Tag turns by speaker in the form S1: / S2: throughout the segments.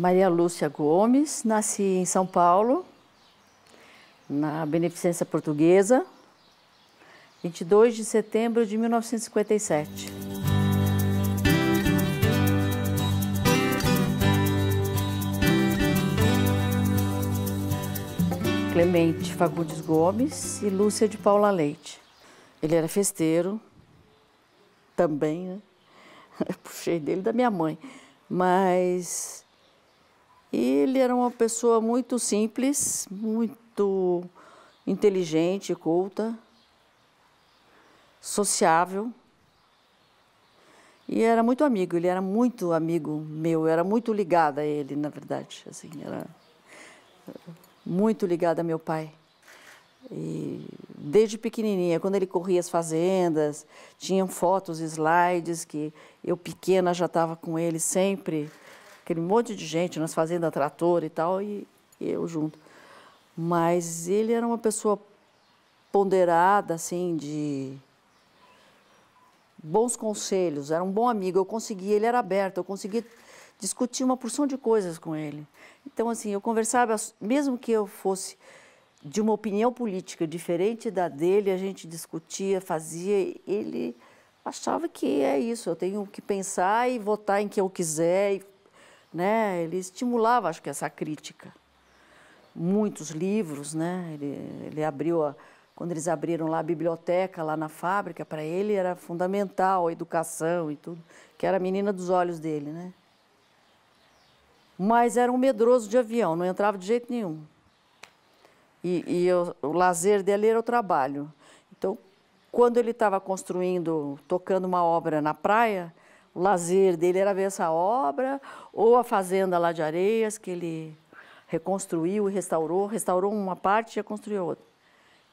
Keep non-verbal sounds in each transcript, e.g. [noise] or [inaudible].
S1: Maria Lúcia Gomes, nasci em São Paulo, na Beneficência Portuguesa, 22 de setembro de 1957. Clemente Fagundes Gomes e Lúcia de Paula Leite. Ele era festeiro, também, né? [laughs] puxei dele da minha mãe, mas ele era uma pessoa muito simples, muito inteligente, culta, sociável. E era muito amigo, ele era muito amigo meu, era muito ligada a ele, na verdade, assim, era muito ligada a meu pai. E desde pequenininha, quando ele corria as fazendas, tinham fotos, slides que eu pequena já estava com ele sempre aquele monte de gente nas fazendas trator e tal, e, e eu junto. Mas ele era uma pessoa ponderada, assim, de bons conselhos, era um bom amigo, eu consegui, ele era aberto, eu consegui discutir uma porção de coisas com ele. Então, assim, eu conversava, mesmo que eu fosse de uma opinião política diferente da dele, a gente discutia, fazia, ele achava que é isso, eu tenho que pensar e votar em que eu quiser e né? Ele estimulava, acho que, essa crítica. Muitos livros, né? Ele, ele abriu, a, quando eles abriram lá a biblioteca, lá na fábrica, para ele era fundamental a educação e tudo, que era a menina dos olhos dele, né? Mas era um medroso de avião, não entrava de jeito nenhum. E, e eu, o lazer dele era o trabalho. Então, quando ele estava construindo, tocando uma obra na praia, o lazer dele era ver essa obra ou a fazenda lá de Areias que ele reconstruiu e restaurou, restaurou uma parte e reconstruiu outra.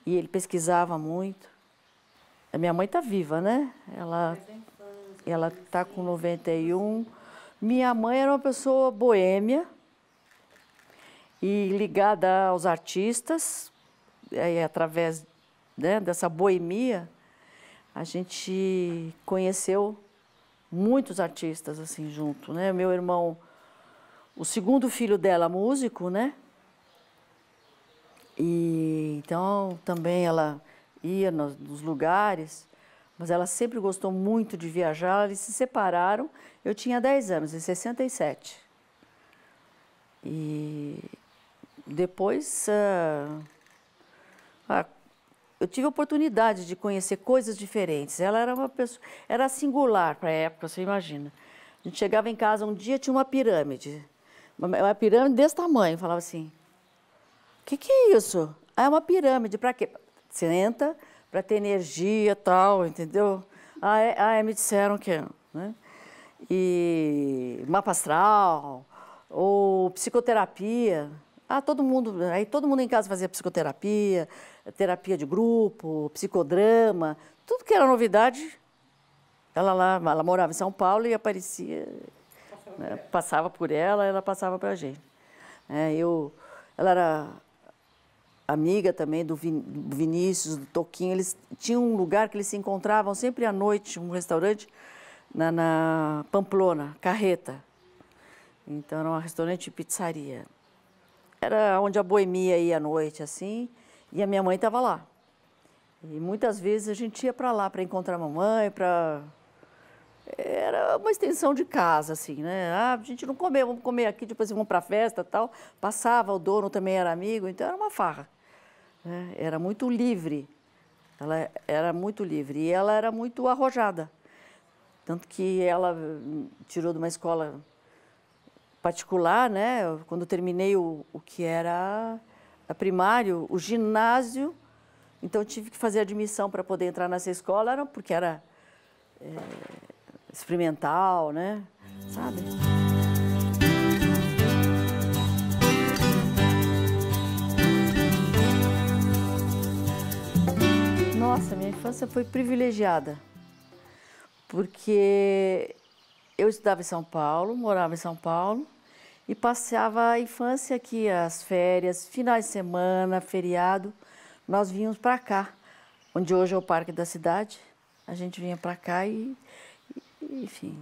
S1: E ele pesquisava muito. A minha mãe está viva, né? Ela ela está com 91. Minha mãe era uma pessoa boêmia e ligada aos artistas. E através né, dessa boemia, a gente conheceu muitos artistas assim junto, né? Meu irmão, o segundo filho dela, músico, né? E então também ela ia nos, nos lugares, mas ela sempre gostou muito de viajar. Eles se separaram, eu tinha 10 anos, em 67. E depois. Uh, eu tive a oportunidade de conhecer coisas diferentes. Ela era uma pessoa, era singular para a época, você imagina. A gente chegava em casa, um dia tinha uma pirâmide, uma, pirâmide desse tamanho, falava assim: "O que, que é isso? Ah, é uma pirâmide para quê? Senta para ter energia, tal, entendeu? Ah, é, ah é, me disseram que, é", né? E mapa astral ou psicoterapia. Ah, todo mundo, aí todo mundo em casa fazia psicoterapia, terapia de grupo, psicodrama, tudo que era novidade. Ela lá, ela morava em São Paulo e aparecia, né, passava por ela, ela passava para a gente. É, eu, ela era amiga também do Vinícius, do Toquinho. Eles tinham um lugar que eles se encontravam sempre à noite, um restaurante na, na Pamplona, Carreta. Então era um restaurante de pizzaria. Era onde a boemia ia à noite, assim. E a minha mãe estava lá. E muitas vezes a gente ia para lá para encontrar a mamãe, para era uma extensão de casa, assim, né? Ah, a gente não comeu, vamos comer aqui, depois vamos para festa tal. Passava, o dono também era amigo, então era uma farra. Né? Era muito livre. Ela era muito livre e ela era muito arrojada. Tanto que ela tirou de uma escola particular, né? Quando terminei o, o que era a primário, o ginásio. Então, eu tive que fazer admissão para poder entrar nessa escola, era porque era é, experimental, né? Sabe? Nossa, minha infância foi privilegiada, porque eu estudava em São Paulo, morava em São Paulo, e passeava a infância aqui, as férias, finais de semana, feriado. Nós vínhamos para cá, onde hoje é o Parque da Cidade. A gente vinha para cá e, e enfim,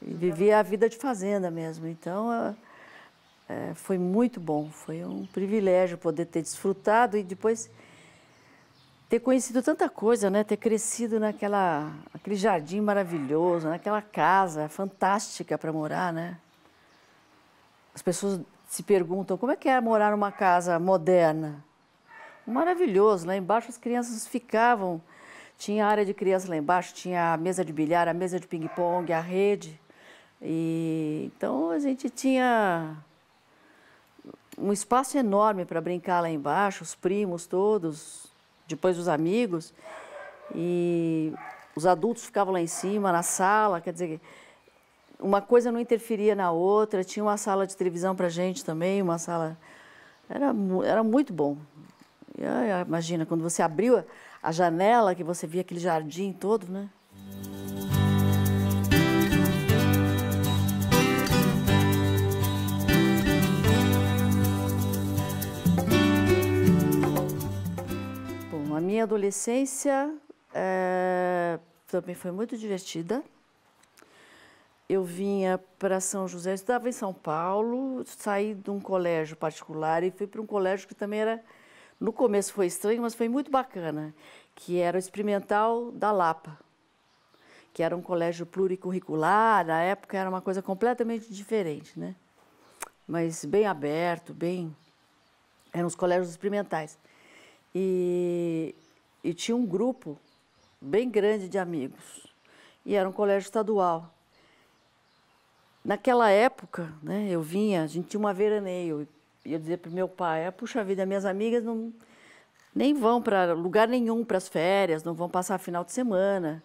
S1: e vivia a vida de fazenda mesmo. Então, é, é, foi muito bom, foi um privilégio poder ter desfrutado e depois ter conhecido tanta coisa, né? Ter crescido naquela aquele jardim maravilhoso, naquela casa fantástica para morar, né? As pessoas se perguntam como é que é morar numa casa moderna. Maravilhoso, lá embaixo as crianças ficavam. Tinha área de crianças lá embaixo, tinha a mesa de bilhar, a mesa de ping-pong, a rede. E, então a gente tinha um espaço enorme para brincar lá embaixo, os primos todos, depois os amigos. E os adultos ficavam lá em cima, na sala, quer dizer, uma coisa não interferia na outra, tinha uma sala de televisão para gente também, uma sala. Era, era muito bom. Aí, imagina, quando você abriu a janela, que você via aquele jardim todo, né? Bom, a minha adolescência é, também foi muito divertida eu vinha para São José, estava em São Paulo, saí de um colégio particular e fui para um colégio que também era, no começo foi estranho, mas foi muito bacana, que era o Experimental da Lapa, que era um colégio pluricurricular, na época era uma coisa completamente diferente, né? Mas bem aberto, bem... Eram os colégios experimentais. E, e tinha um grupo bem grande de amigos. E era um colégio estadual. Naquela época, né, eu vinha, a gente tinha uma veraneio, e eu dizia para meu pai, ah, puxa vida, minhas amigas não nem vão para lugar nenhum para as férias, não vão passar final de semana,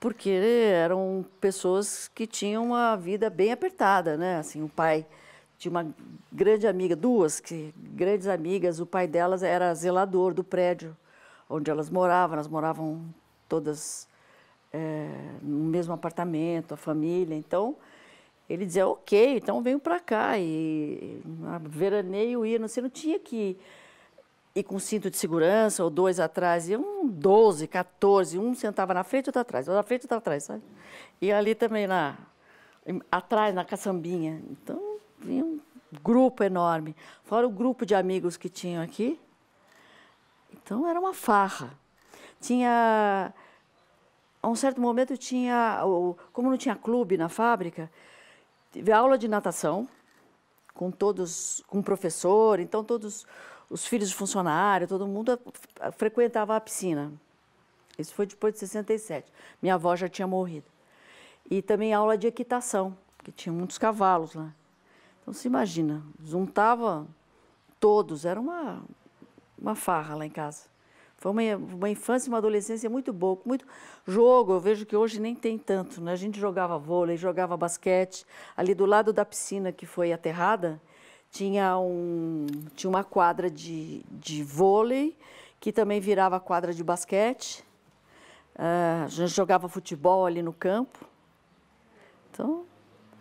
S1: porque né, eram pessoas que tinham uma vida bem apertada, né? Assim, o pai tinha uma grande amiga, duas que grandes amigas, o pai delas era zelador do prédio onde elas moravam, elas moravam todas é, no mesmo apartamento, a família, então ele dizia, ok, então venho para cá. E ah, veraneio ia, não sei, não tinha que ir com cinto de segurança ou dois atrás. E um 12, 14, um sentava na frente e outro atrás, outro na frente e outro atrás, sabe? E ali também na, atrás, na caçambinha. Então, vinha um grupo enorme. Fora o grupo de amigos que tinham aqui. Então, era uma farra. Tinha a um certo momento tinha, como não tinha clube na fábrica, Tive aula de natação com todos, com o professor, então todos os filhos de funcionário, todo mundo frequentava a piscina. Isso foi depois de 67. Minha avó já tinha morrido. E também aula de equitação, porque tinha muitos cavalos lá. Então se imagina, juntava todos, era uma, uma farra lá em casa. Foi uma, uma infância e uma adolescência muito boa, muito jogo. Eu vejo que hoje nem tem tanto, né? A gente jogava vôlei, jogava basquete. Ali do lado da piscina que foi aterrada, tinha, um, tinha uma quadra de, de vôlei, que também virava quadra de basquete. Uh, a gente jogava futebol ali no campo. Então,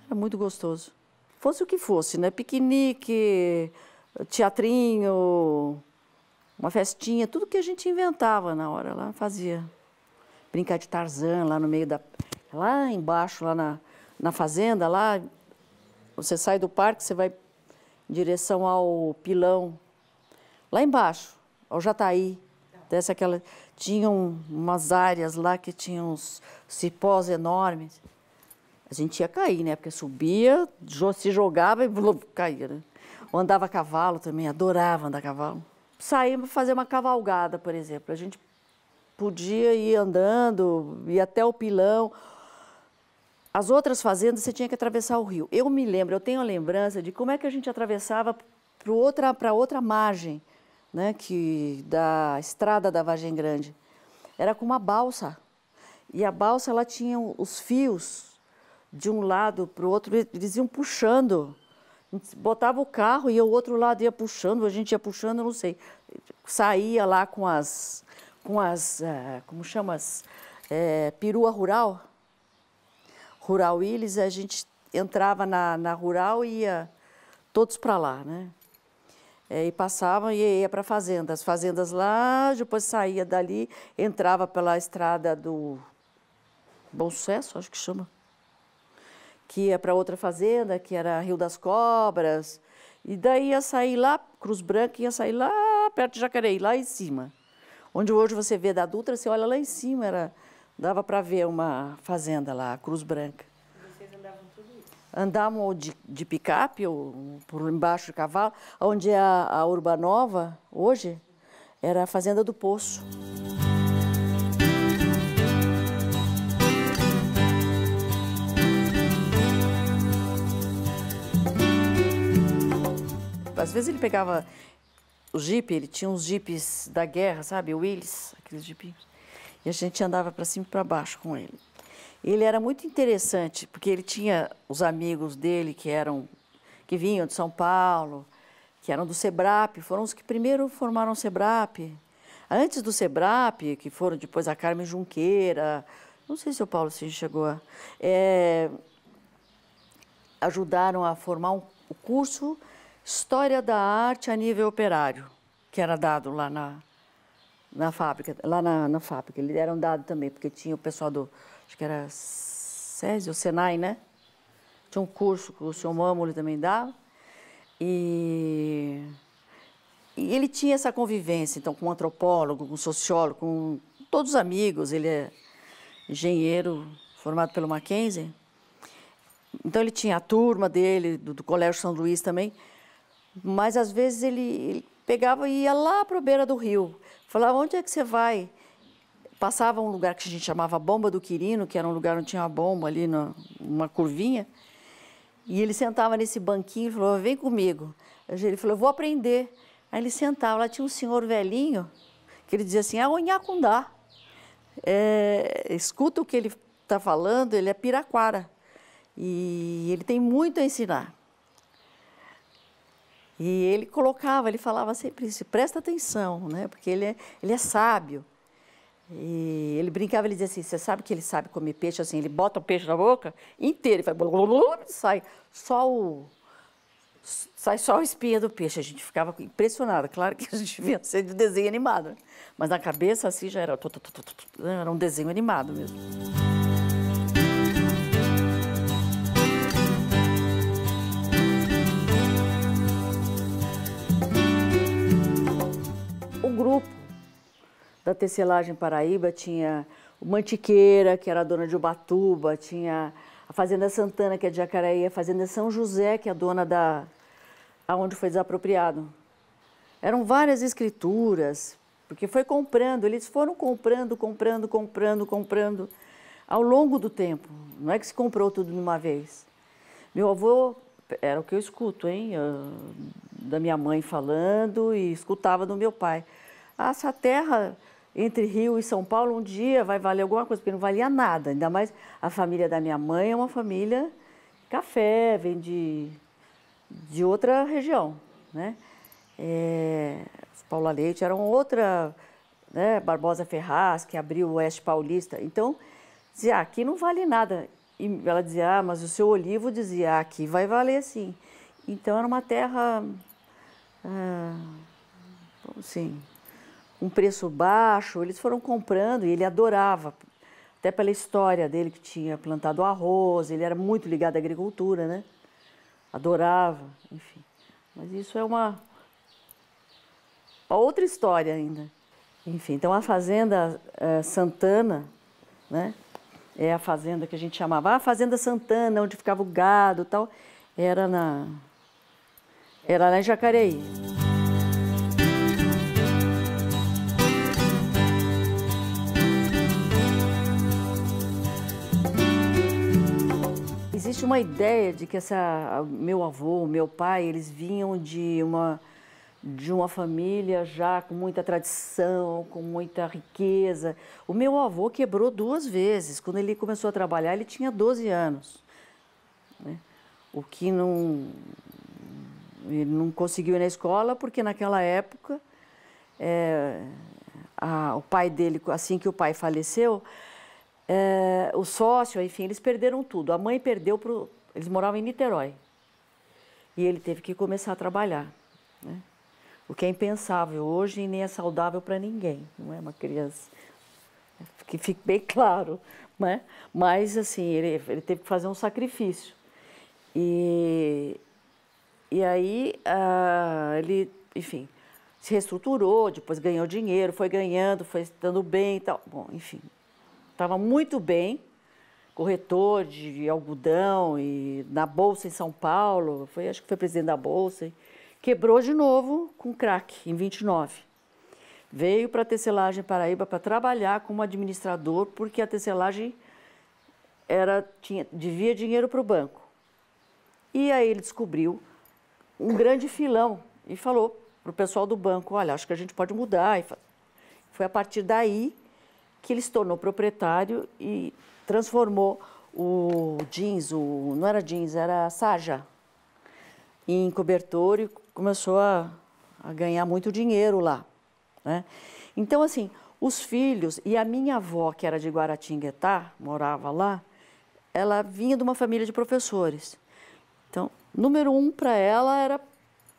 S1: era muito gostoso. Fosse o que fosse, né? Piquenique, teatrinho, uma festinha, tudo que a gente inventava na hora lá, fazia. Brincar de Tarzan lá no meio da. lá embaixo, lá na, na fazenda, lá. Você sai do parque, você vai em direção ao pilão, lá embaixo, ao Jataí. Dessa aquela. Tinham umas áreas lá que tinham uns cipós enormes. A gente ia cair, né? Porque subia, se jogava e blub, [laughs] caía, né? andava a cavalo também, adorava andar a cavalo sair para fazer uma cavalgada, por exemplo. A gente podia ir andando, ir até o pilão. As outras fazendas você tinha que atravessar o rio. Eu me lembro, eu tenho a lembrança de como é que a gente atravessava para outra, outra margem né, que da estrada da Vargem Grande. Era com uma balsa. E a balsa ela tinha os fios de um lado para o outro, eles iam puxando botava o carro e o outro lado ia puxando, a gente ia puxando, não sei. Saía lá com as, com as eh, como chama? As, é, perua rural. Rural Willis, a gente entrava na, na rural e ia todos para lá, né? É, e passava e ia para fazenda. As fazendas lá, depois saía dali, entrava pela estrada do Bom Sucesso, acho que chama que ia para outra fazenda, que era Rio das Cobras. E daí ia sair lá, Cruz Branca ia sair lá perto de Jacareí, lá em cima. Onde hoje você vê da Dutra, você olha lá em cima, era, dava para ver uma fazenda lá, Cruz Branca. E vocês andavam tudo isso? Andavam de, de picape, ou por embaixo de cavalo, onde é a, a Urbanova, hoje, era a Fazenda do Poço. Tipo, às vezes ele pegava o Jeep, ele tinha uns Jeeps da guerra, sabe? Willys, aqueles Jeepinhos. E a gente andava para cima e para baixo com ele. Ele era muito interessante, porque ele tinha os amigos dele que eram que vinham de São Paulo, que eram do SEBRAP, foram os que primeiro formaram o SEBRAP. Antes do SEBRAP, que foram depois a Carmen Junqueira, não sei se o Paulo se chegou a... É, ajudaram a formar um, o curso História da arte a nível operário, que era dado lá na, na fábrica, lá na, na fábrica. Eles eram Dado também, porque tinha o pessoal do, acho que era SESI, o SENAI, né? Tinha um curso que o senhor Mamuli também dava. E, e ele tinha essa convivência, então, com um antropólogo, com um sociólogo, com todos os amigos. Ele é engenheiro formado pelo Mackenzie. Então, ele tinha a turma dele, do, do Colégio São Luís também. Mas às vezes ele, pegava e ia lá para a beira do rio. Falava, onde é que você vai? Passava um lugar que a gente chamava Bomba do Quirino, que era um lugar onde tinha uma bomba ali, numa curvinha. E ele sentava nesse banquinho e falou, vem comigo. Ele falou, vou aprender. Aí ele sentava, lá tinha um senhor velhinho, que ele dizia assim, é o É, escuta o que ele está falando, ele é piraquara. E ele tem muito a ensinar. E ele colocava, ele falava sempre isso, presta atenção, né? Porque ele é, ele é sábio. E ele brincava, ele dizia assim, você sabe que ele sabe comer peixe assim, ele bota o peixe na boca inteiro, faz blum, blum, sai só o sai só a espinha do peixe. A gente ficava impressionada, claro que a gente via ser de desenho animado, né? mas na cabeça assim já era, era um desenho animado mesmo. da Tecelagem Paraíba, tinha o Mantiqueira, que era dona de Ubatuba, tinha a Fazenda Santana, que é de Jacareí, a Fazenda São José, que é dona da... aonde foi desapropriado. Eram várias escrituras, porque foi comprando, eles foram comprando, comprando, comprando, comprando, ao longo do tempo. Não é que se comprou tudo de uma vez. Meu avô, era o que eu escuto, hein, eu, da minha mãe falando e escutava do meu pai. Ah, essa terra entre Rio e São Paulo um dia vai valer alguma coisa, porque não valia nada. Ainda mais a família da minha mãe é uma família café, vem de, de outra região, né? É, Paula Leite era outra, né? Barbosa Ferraz, que abriu o Oeste Paulista. Então, dizia, ah, aqui não vale nada. E ela dizia, ah, mas o seu Olivo dizia, ah, aqui vai valer sim. Então, era uma terra, ah, sim, um preço baixo, eles foram comprando e ele adorava, até pela história dele que tinha plantado arroz, ele era muito ligado à agricultura, né? Adorava, enfim. Mas isso é uma, uma outra história ainda. Enfim, então a fazenda é, Santana, né? É a fazenda que a gente chamava, a ah, fazenda Santana, onde ficava o gado, e tal, era na era lá em Jacareí. Existe uma ideia de que essa, meu avô, meu pai, eles vinham de uma, de uma família já com muita tradição, com muita riqueza. O meu avô quebrou duas vezes. Quando ele começou a trabalhar, ele tinha 12 anos. Né? O que não. Ele não conseguiu ir na escola, porque naquela época, é, a, o pai dele, assim que o pai faleceu, é, o sócio, enfim, eles perderam tudo. A mãe perdeu para eles moravam em Niterói e ele teve que começar a trabalhar, né? O que é impensável hoje e nem é saudável para ninguém, não é uma criança. Que fique bem claro, né? Mas assim, ele, ele teve que fazer um sacrifício. E, e aí uh, ele, enfim, se reestruturou, depois ganhou dinheiro, foi ganhando, foi estando bem e tal. Bom, enfim, estava muito bem, corretor de algodão e na bolsa em São Paulo, foi, acho que foi presidente da bolsa, quebrou de novo com crack em 29. Veio para a Tecelagem Paraíba para trabalhar como administrador, porque a tecelagem era tinha, devia dinheiro para o banco. E aí ele descobriu um grande filão e falou para o pessoal do banco: olha, acho que a gente pode mudar. Foi a partir daí que ele se tornou proprietário e transformou o jeans, o, não era jeans, era sarja, em cobertor e começou a, a ganhar muito dinheiro lá. Né? Então, assim, os filhos e a minha avó, que era de Guaratinguetá, morava lá, ela vinha de uma família de professores. Então, número um para ela era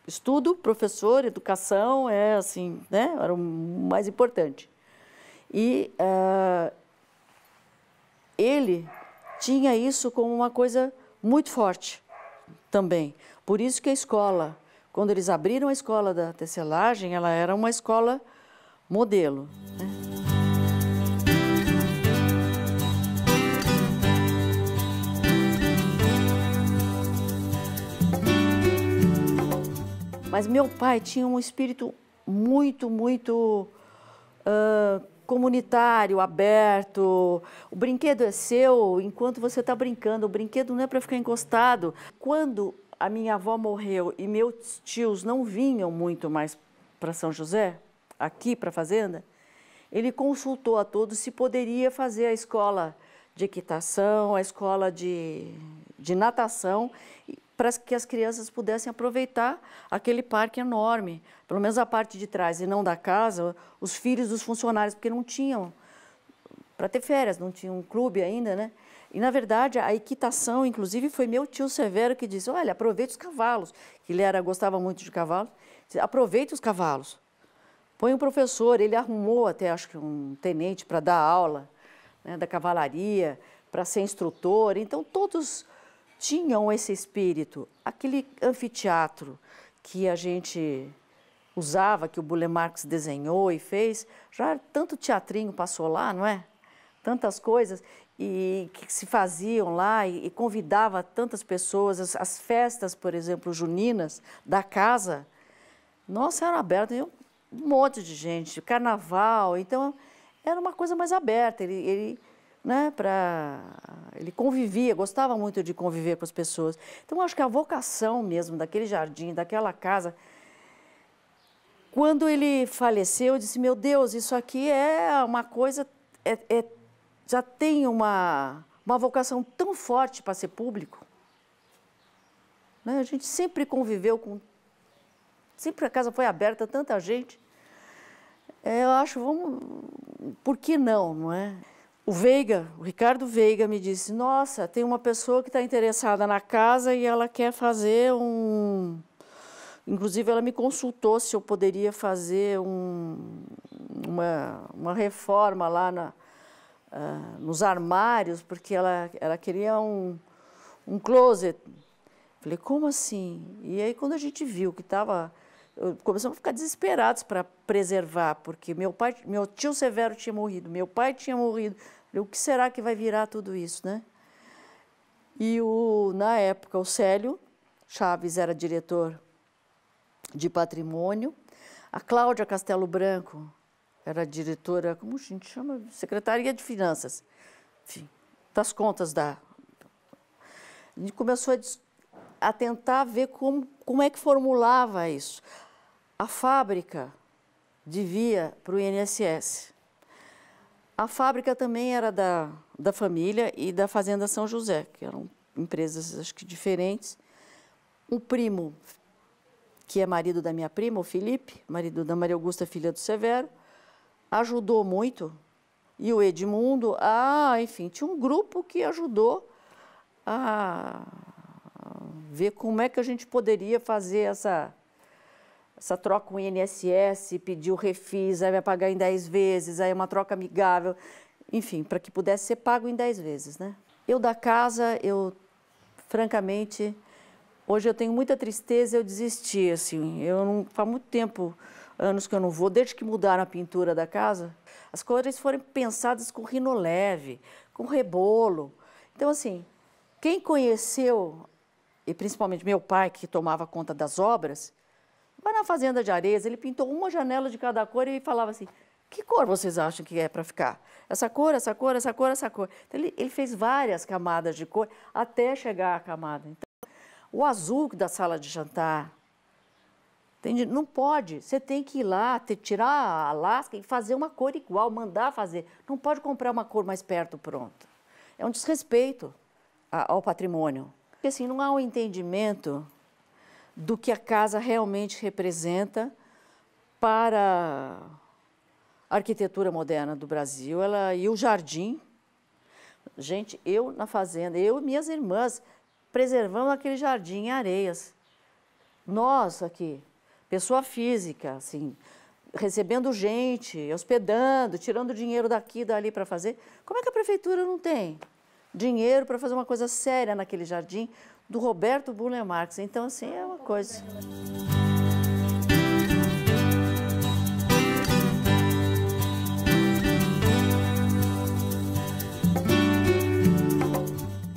S1: estudo, professor, educação, é assim, né? Era o mais importante. E uh, ele tinha isso como uma coisa muito forte também. Por isso que a escola, quando eles abriram a escola da tecelagem, ela era uma escola modelo. Né? Mas meu pai tinha um espírito muito, muito uh, comunitário, aberto. O brinquedo é seu enquanto você está brincando. O brinquedo não é para ficar encostado. Quando a minha avó morreu e meus tios não vinham muito mais para São José, aqui para a fazenda, ele consultou a todos se poderia fazer a escola de equitação, a escola de, de natação para que as crianças pudessem aproveitar aquele parque enorme, pelo menos a parte de trás e não da casa, os filhos dos funcionários, porque não tinham para ter férias, não tinha um clube ainda, né? E, na verdade, a equitação, inclusive, foi meu tio Severo que disse, olha, aproveita os cavalos, que ele era, gostava muito de cavalos, aproveita os cavalos, põe um professor, ele arrumou até, acho que um tenente para dar aula né, da cavalaria, para ser instrutor, então todos tinham esse espírito. Aquele anfiteatro que a gente usava, que o Bule Marx desenhou e fez, já tanto teatrinho passou lá, não é? Tantas coisas e que se faziam lá e, e convidava tantas pessoas, as, as, festas, por exemplo, juninas da casa, nossa, eram abertas, um monte de gente, carnaval, então era uma coisa mais aberta. Ele, ele né, para ele convivia, gostava muito de conviver com as pessoas. Então acho que a vocação mesmo daquele jardim, daquela casa, quando ele faleceu, eu disse: "Meu Deus, isso aqui é uma coisa é, é, já tem uma uma vocação tão forte para ser público". Né? A gente sempre conviveu com sempre a casa foi aberta a tanta gente. É, eu acho, vamos, por que não, não é? o Veiga, o Ricardo Veiga me disse: Nossa, tem uma pessoa que está interessada na casa e ela quer fazer um. Inclusive, ela me consultou se eu poderia fazer um, uma, uma reforma lá na, uh, nos armários, porque ela, ela queria um, um closet. Falei, como assim? E aí, quando a gente viu que estava. Começamos a ficar desesperados para preservar, porque meu, pai, meu tio Severo tinha morrido, meu pai tinha morrido, o que será que vai virar tudo isso, né? E o, na época, o Célio Chaves era diretor de patrimônio, a Cláudia Castelo Branco era diretora, como a gente chama? Secretaria de Finanças, enfim, das contas da. A gente começou a, a tentar ver como, como é que formulava isso. A fábrica devia para o INSS. A fábrica também era da, da família e da Fazenda São José, que eram empresas, acho que, diferentes. Um primo, que é marido da minha prima, o Felipe, marido da Maria Augusta, filha do Severo, ajudou muito. E o Edmundo, ah, enfim, tinha um grupo que ajudou a ver como é que a gente poderia fazer essa essa troca com o INSS, pediu refis, aí vai pagar em 10 vezes, aí é uma troca amigável, enfim, para que pudesse ser pago em 10 vezes, né? Eu da casa, eu francamente, hoje eu tenho muita tristeza, eu desisti, assim, eu não faz muito tempo, anos que eu não vou, desde que mudaram a pintura da casa, as cores foram pensadas com rino leve, com rebolo. Então assim, quem conheceu e principalmente meu pai que tomava conta das obras, mas na Fazenda de Areias, ele pintou uma janela de cada cor e falava assim: que cor vocês acham que é para ficar? Essa cor, essa cor, essa cor, essa cor. Então, ele, ele fez várias camadas de cor até chegar à camada. Então, o azul da sala de jantar, Entende? Não pode. Você tem que ir lá, te, tirar a lasca e fazer uma cor igual, mandar fazer. Não pode comprar uma cor mais perto pronto. É um desrespeito a, ao patrimônio. Porque assim, não há um entendimento do que a casa realmente representa para a arquitetura moderna do Brasil. Ela e o jardim. Gente, eu na fazenda, eu e minhas irmãs preservamos aquele jardim em areias. Nós aqui, pessoa física, assim, recebendo gente, hospedando, tirando dinheiro daqui e dali para fazer. Como é que a prefeitura não tem dinheiro para fazer uma coisa séria naquele jardim do Roberto Buller Marx? Então, assim, é uma coisa.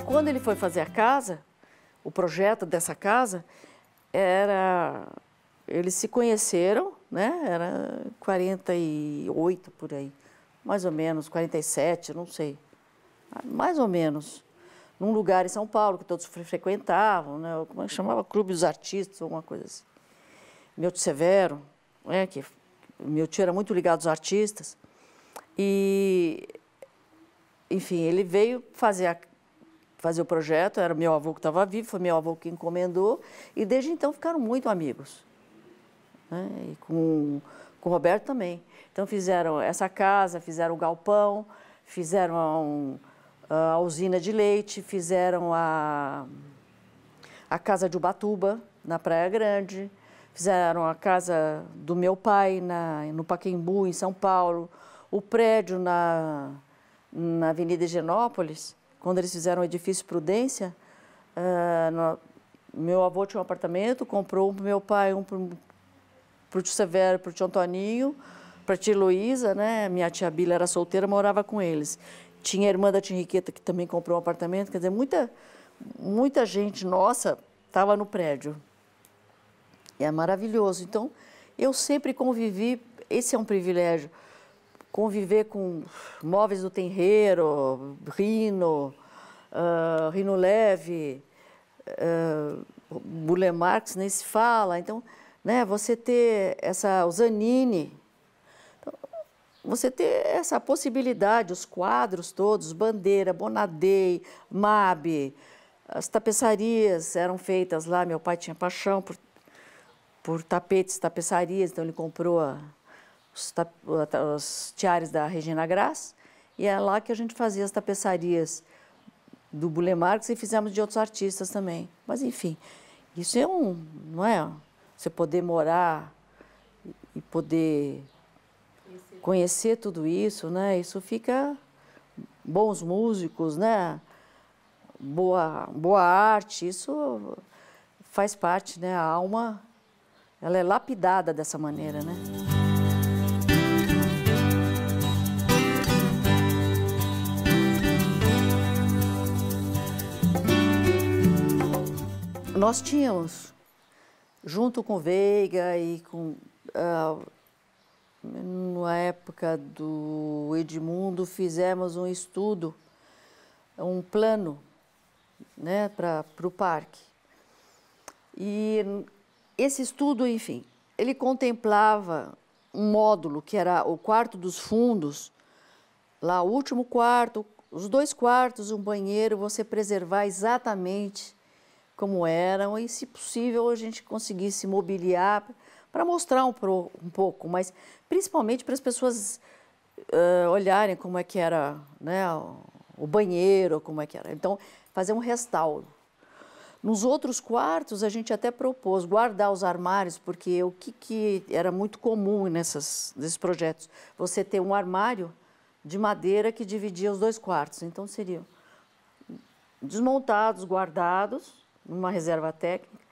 S1: Quando ele foi fazer a casa, o projeto dessa casa era eles se conheceram, né? Era 48 por aí, mais ou menos, 47, não sei. Ah, mais ou menos num lugar em São Paulo que todos frequentavam, né? como é chamava Clube dos Artistas, alguma coisa assim. Meu tio Severo, né? que meu tio era muito ligado aos artistas, e, enfim, ele veio fazer, a, fazer o projeto, era meu avô que estava vivo, foi meu avô que encomendou, e desde então ficaram muito amigos. Né? E com, com o Roberto também. Então fizeram essa casa, fizeram o galpão, fizeram um, a usina de leite, fizeram a, a casa de Ubatuba, na Praia Grande, fizeram a casa do meu pai na, no Paquembu, em São Paulo, o prédio na, na Avenida Genópolis, quando eles fizeram o edifício Prudência, uh, ah, no, meu avô tinha um apartamento, comprou um para meu pai, um para o tio Severo, para o tio Antoninho, para a tia Luísa, né? Minha tia Bila era solteira, morava com eles. Tinha a irmã da Tia Henriqueta que também comprou um apartamento. Quer dizer, muita, muita gente nossa estava no prédio. E é maravilhoso. Então, eu sempre convivi, esse é um privilégio, conviver com móveis do Tenreiro, Rino, uh, Rino Leve, uh, ah, Bule Marx nem se fala. Então, né, você ter essa, o Zanini, você ter essa possibilidade, os quadros todos, bandeira, bonadei, MAB, as tapeçarias eram feitas lá, meu pai tinha paixão por, por tapetes, tapeçarias, então ele comprou a, os, tap, os tiares da Regina Graça e é lá que a gente fazia as tapeçarias do Bule Marx e fizemos de outros artistas também. Mas, enfim, isso é um, não é? Você poder morar e poder conhecer tudo isso, né? Isso fica bons músicos, né? Boa, boa arte, isso faz parte, né? A alma, ela é lapidada dessa maneira, né? Nós tínhamos, junto com Veiga e com uh, na época do Edmundo, fizemos um estudo, um plano né, para o parque. E esse estudo, enfim, ele contemplava um módulo que era o quarto dos fundos, lá o último quarto, os dois quartos, um banheiro, você preservar exatamente como eram e, se possível, a gente conseguisse mobiliar para mostrar um, pro, um, pouco, mas principalmente para as pessoas uh, olharem como é que era né, o banheiro, como é que era. Então, fazer um restauro. Nos outros quartos, a gente até propôs guardar os armários, porque o que, que era muito comum nessas, nesses projetos? Você ter um armário de madeira que dividia os dois quartos. Então, seriam desmontados, guardados, numa reserva técnica,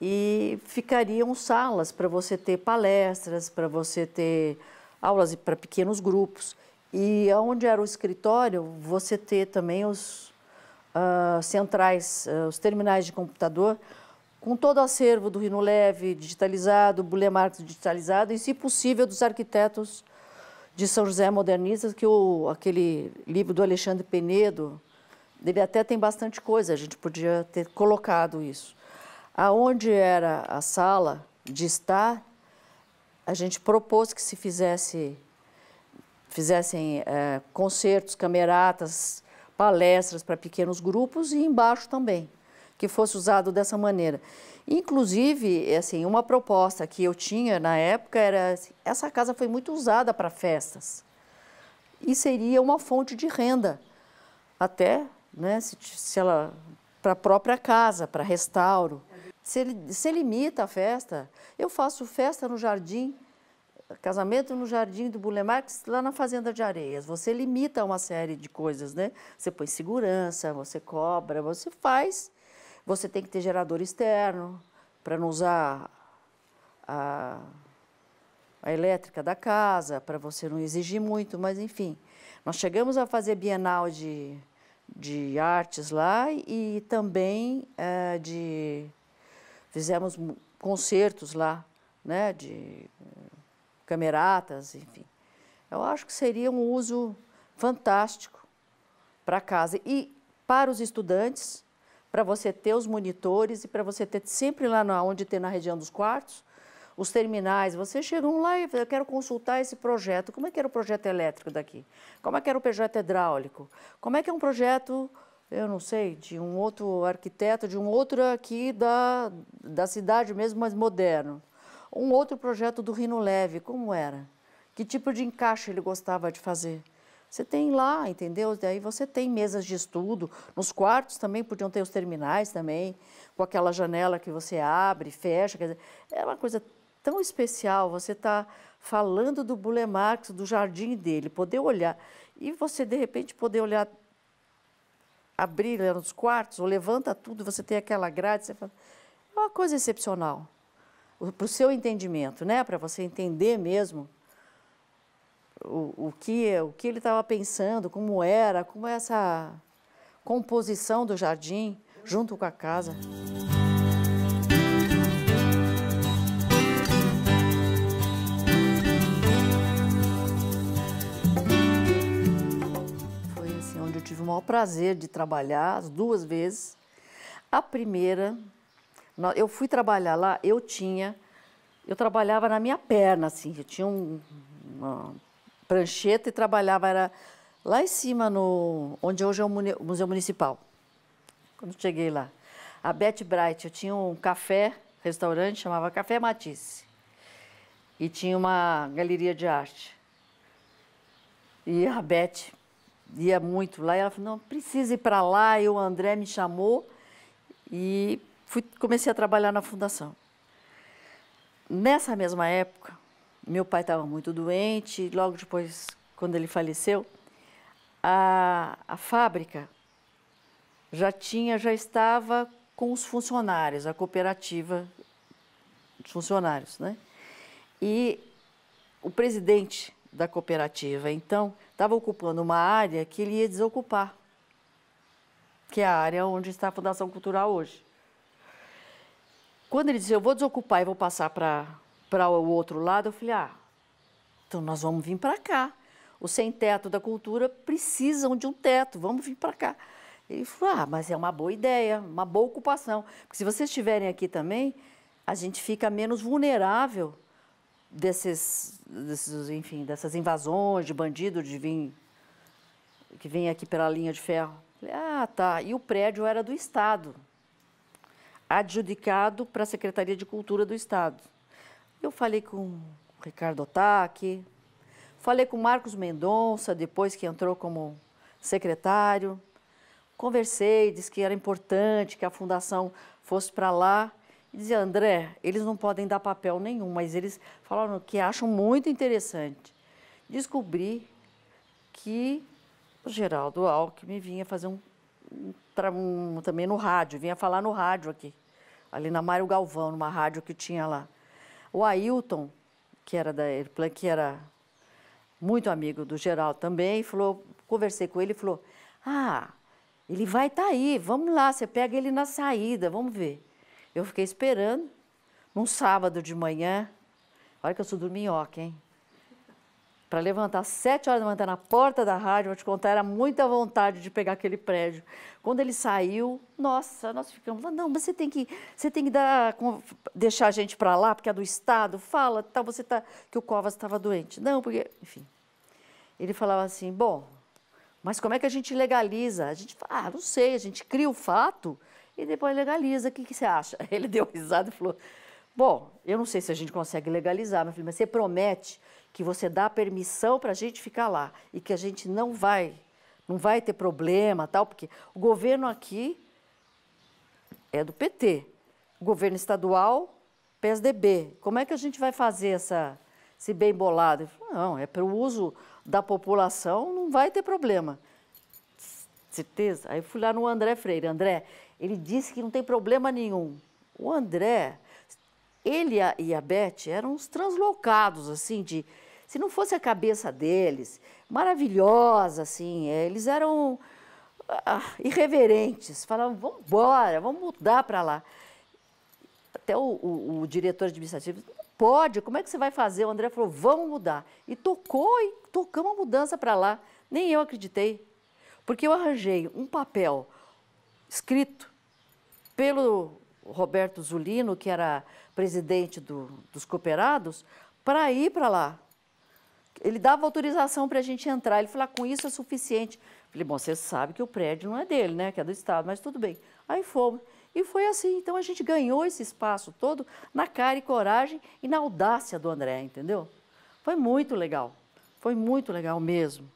S1: e ficariam salas para você ter palestras, para você ter aulas para pequenos grupos. E onde era o escritório, você ter também os uh, centrais, uh, os terminais de computador, com todo o acervo do Rino Leve digitalizado, Bulé digitalizado e, se possível, dos arquitetos de São José Modernistas, que o, aquele livro do Alexandre Penedo, ele até tem bastante coisa, a gente podia ter colocado isso. Aonde era a sala de estar, a gente propôs que se fizesse, fizessem é, concertos, cameratas, palestras para pequenos grupos e embaixo também, que fosse usado dessa maneira. Inclusive, assim, uma proposta que eu tinha na época era assim, essa casa foi muito usada para festas e seria uma fonte de renda até, né, se, se ela para a própria casa, para restauro. Se, se limita à festa. Eu faço festa no jardim, casamento no jardim do Bulemarx, lá na Fazenda de Areias. Você limita uma série de coisas, né? Você põe segurança, você cobra, você faz. Você tem que ter gerador externo para não usar a, a elétrica da casa, para você não exigir muito, mas enfim. Nós chegamos a fazer Bienal de, de Artes lá e também é, de Fizemos concertos lá, né, de cameratas, enfim. Eu acho que seria um uso fantástico para casa e para os estudantes, para você ter os monitores e para você ter sempre lá na, onde tem na região dos quartos, os terminais, chega um lá e eu quero consultar esse projeto. Como é que era o projeto elétrico daqui? Como é que era o projeto hidráulico? Como é que é um projeto eu não sei, de um outro arquiteto, de um outro aqui da, da cidade mesmo, mas moderno. Um outro projeto do Rino Leve, como era? Que tipo de encaixe ele gostava de fazer? Você tem lá, entendeu? Daí você tem mesas de estudo. Nos quartos também podiam ter os terminais também, com aquela janela que você abre, fecha. Quer dizer, é uma coisa tão especial. Você está falando do Bule Marx, do jardim dele, poder olhar. E você, de repente, poder olhar abrir né, os quartos, ou levanta tudo, você tem aquela grade, você fala, é uma coisa excepcional para o seu entendimento, né? Para você entender mesmo o, o que o que ele estava pensando, como era, como é essa composição do jardim junto com a casa. prazer de trabalhar as duas vezes. A primeira, eu fui trabalhar lá, eu tinha, eu trabalhava na minha perna, assim, eu tinha um, uma prancheta e trabalhava, era lá em cima, no, onde hoje é o Museu Municipal, quando cheguei lá. A Beth Bright, eu tinha um café, restaurante, chamava Café Matisse. E tinha uma galeria de arte. E a Beth ia muito lá. E ela falou, não, precisa ir para lá. E o André me chamou e fui, comecei a trabalhar na fundação. Nessa mesma época, meu pai estava muito doente. E logo depois, quando ele faleceu, a, a fábrica já tinha, já estava com os funcionários, a cooperativa dos funcionários, né? E o presidente da cooperativa. Então, estava ocupando uma área que ele ia desocupar, que é a área onde está a Fundação Cultural hoje. Quando ele disse, eu vou desocupar e vou passar para o outro lado, eu falei, ah, então nós vamos vir para cá. Os sem-teto da cultura precisam de um teto, vamos vir para cá. Ele falou, ah, mas é uma boa ideia, uma boa ocupação. Porque se vocês estiverem aqui também, a gente fica menos vulnerável desses, desses, enfim, dessas invasões de bandido de vir, que vem aqui pela linha de ferro. Falei, ah, tá. E o prédio era do Estado, adjudicado para a Secretaria de Cultura do Estado. Eu falei com o Ricardo Otaque, falei com o Marcos Mendonça, depois que entrou como secretário. Conversei, disse que era importante que a fundação fosse para lá e dizia, André, eles não podem dar papel nenhum, mas eles falaram que acham muito interessante. Descobri que o Geraldo Alckmin vinha fazer um, um, um, também no rádio, vinha falar no rádio aqui, ali na Mário Galvão, numa rádio que tinha lá. O Ailton, que era da Airplan, que era muito amigo do Geraldo também, falou, conversei com ele e falou, ah, ele vai estar tá aí, vamos lá, você pega ele na saída, vamos ver. Eu fiquei esperando, num sábado de manhã, olha que eu sou dorminhoca, hein? Para levantar às sete horas da manhã, tá na porta da rádio, vou te contar, era muita vontade de pegar aquele prédio. Quando ele saiu, nossa, nós ficamos lá, não, mas você tem que, você tem que dar, deixar a gente para lá, porque é do Estado, fala, tá, você tá, que o Covas estava doente. Não, porque, enfim. Ele falava assim, bom, mas como é que a gente legaliza? A gente fala, ah, não sei, a gente cria o fato e depois legaliza. O que, que você acha? [laughs] Ele deu risada e falou: Bom, eu não sei se a gente consegue legalizar, mas, mas você promete que você dá permissão para a gente ficar lá e que a gente não vai, não vai ter problema, tal, porque o governo aqui é do PT, o governo estadual, PSDB. Como é que a gente vai fazer essa, esse bem bolado? Falei, não, é para o uso da população, não vai ter problema. Certeza? Aí eu fui lá no André Freire. André, ele disse que não tem problema nenhum. O André, ele e a Beth eram uns translocados, assim, de. Se não fosse a cabeça deles, maravilhosa, assim, é, eles eram ah, irreverentes, falavam, vamos embora, vamos mudar para lá. Até o, o, o diretor administrativo não pode, como é que você vai fazer? O André falou, vamos mudar. E tocou, e tocamos a mudança para lá. Nem eu acreditei, porque eu arranjei um papel escrito pelo Roberto Zulino, que era presidente do, dos cooperados, para ir para lá. Ele dava autorização para a gente entrar. Ele falou, ah, com isso é suficiente. falei, bom, você sabe que o prédio não é dele, né? Que é do Estado, mas tudo bem. Aí fomos. E foi assim. Então a gente ganhou esse espaço todo na cara e coragem e na audácia do André, entendeu? Foi muito legal. Foi muito legal mesmo.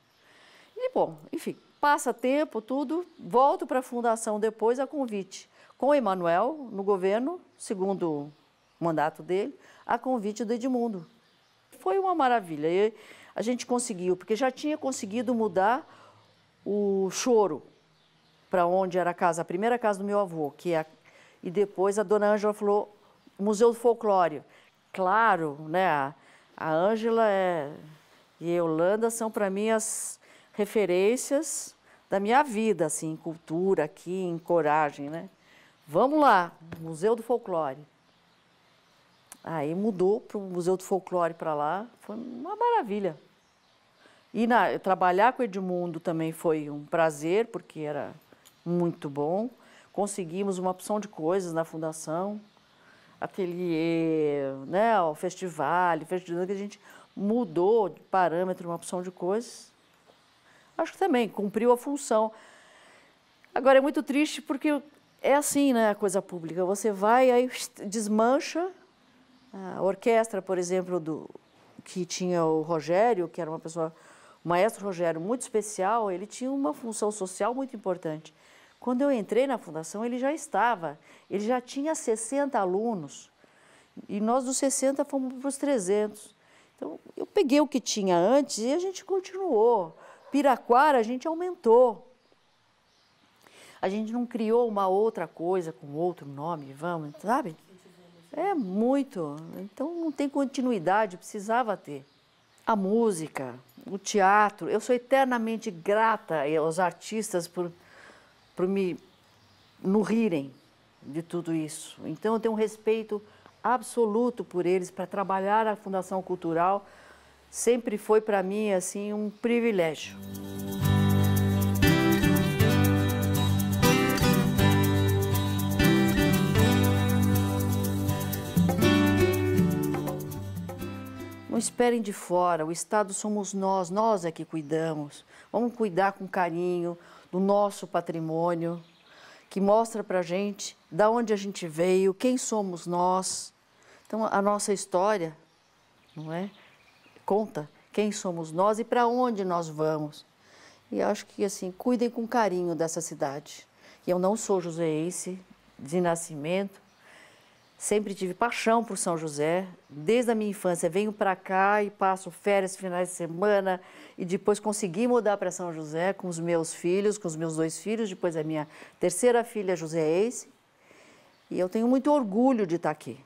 S1: E, bom, enfim, passa tempo, tudo. Volto para a fundação depois a convite com Emanuel no governo, segundo mandato dele, a convite do Edmundo. Foi uma maravilha. E a gente conseguiu, porque já tinha conseguido mudar o choro para onde era a casa, a primeira casa do meu avô, que é, e depois a dona Ângela falou Museu do Folclore. Claro, né? A Ângela é, e a Yolanda são para mim as referências da minha vida, assim, em cultura, aqui, em coragem, né? Vamos lá, Museu do Folclore. Aí mudou para o Museu do Folclore para lá, foi uma maravilha. E na, trabalhar com Edmundo também foi um prazer, porque era muito bom. Conseguimos uma opção de coisas na fundação, ateliê, né, o festival, o festival que a gente mudou de parâmetro, uma opção de coisas. Acho que também cumpriu a função. Agora é muito triste porque é assim, né, a coisa pública. Você vai aí desmancha a orquestra, por exemplo, do que tinha o Rogério, que era uma pessoa, o maestro Rogério muito especial, ele tinha uma função social muito importante. Quando eu entrei na fundação, ele já estava, ele já tinha 60 alunos. E nós dos 60 fomos para os 300. Então, eu peguei o que tinha antes e a gente continuou. Piraquara a gente aumentou. A gente não criou uma outra coisa com outro nome, vamos, sabe? É muito. Então não tem continuidade, precisava ter. A música, o teatro. Eu sou eternamente grata aos artistas por, por me no de tudo isso. Então eu tenho um respeito absoluto por eles para trabalhar a Fundação Cultural. Sempre foi para mim assim um privilégio. Não esperem de fora, o Estado somos nós, nós é que cuidamos. Vamos cuidar com carinho do nosso patrimônio, que mostra para gente da onde a gente veio, quem somos nós. Então, a nossa história, não é? Conta quem somos nós e para onde nós vamos. E acho que, assim, cuidem com carinho dessa cidade. Eu não sou joseense de nascimento, Sempre tive paixão por São José. Desde a minha infância venho para cá e passo férias, finais de semana e depois consegui mudar para São José com os meus filhos, com os meus dois filhos, depois a minha terceira filha, José é Eise. E eu tenho muito orgulho de estar tá aqui,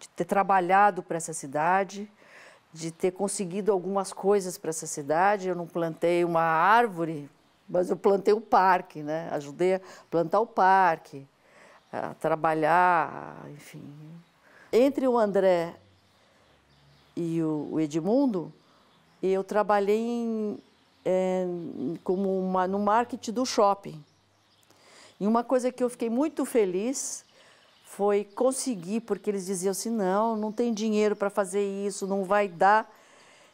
S1: de ter trabalhado para essa cidade, de ter conseguido algumas coisas para essa cidade. Eu não plantei uma árvore, mas eu plantei o um parque, né? Ajudei a plantar o parque a trabalhar, enfim. Entre o André e o Edmundo, eu trabalhei em, é, como uma, no marketing do shopping. E uma coisa que eu fiquei muito feliz foi conseguir, porque eles diziam assim: não, não tem dinheiro para fazer isso, não vai dar.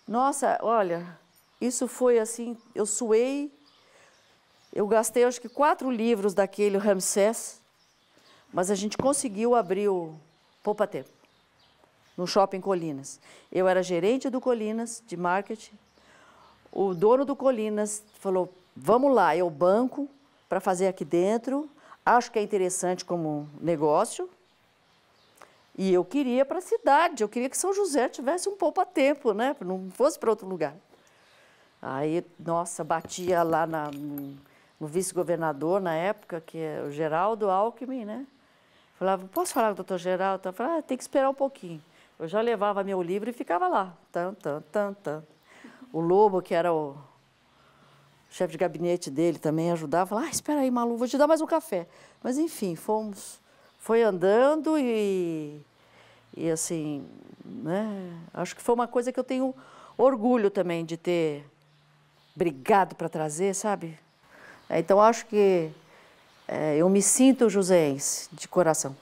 S1: Nossa, olha, isso foi assim: eu suei, eu gastei acho que quatro livros daquele Ramsés mas a gente conseguiu abrir o Poupa Tempo, no Shopping Colinas. Eu era gerente do Colinas, de marketing. O dono do Colinas falou, vamos lá, eu banco para fazer aqui dentro. Acho que é interessante como negócio. E eu queria para a cidade, eu queria que São José tivesse um poupa-tempo, né? Não fosse para outro lugar. Aí, nossa, batia lá na, no, no vice-governador na época, que é o Geraldo Alckmin, né? Falava, posso falar com o doutor Geraldo? Eu falava, ah, tem que esperar um pouquinho. Eu já levava meu livro e ficava lá. Tan, tan, tan, tan. O Lobo, que era o chefe de gabinete dele, também ajudava. Falava, ah, espera aí, Malu, vou te dar mais um café. Mas, enfim, fomos... Foi andando e... E, assim, né? Acho que foi uma coisa que eu tenho orgulho também de ter brigado para trazer, sabe? Então, acho que é, eu me sinto joséense de coração.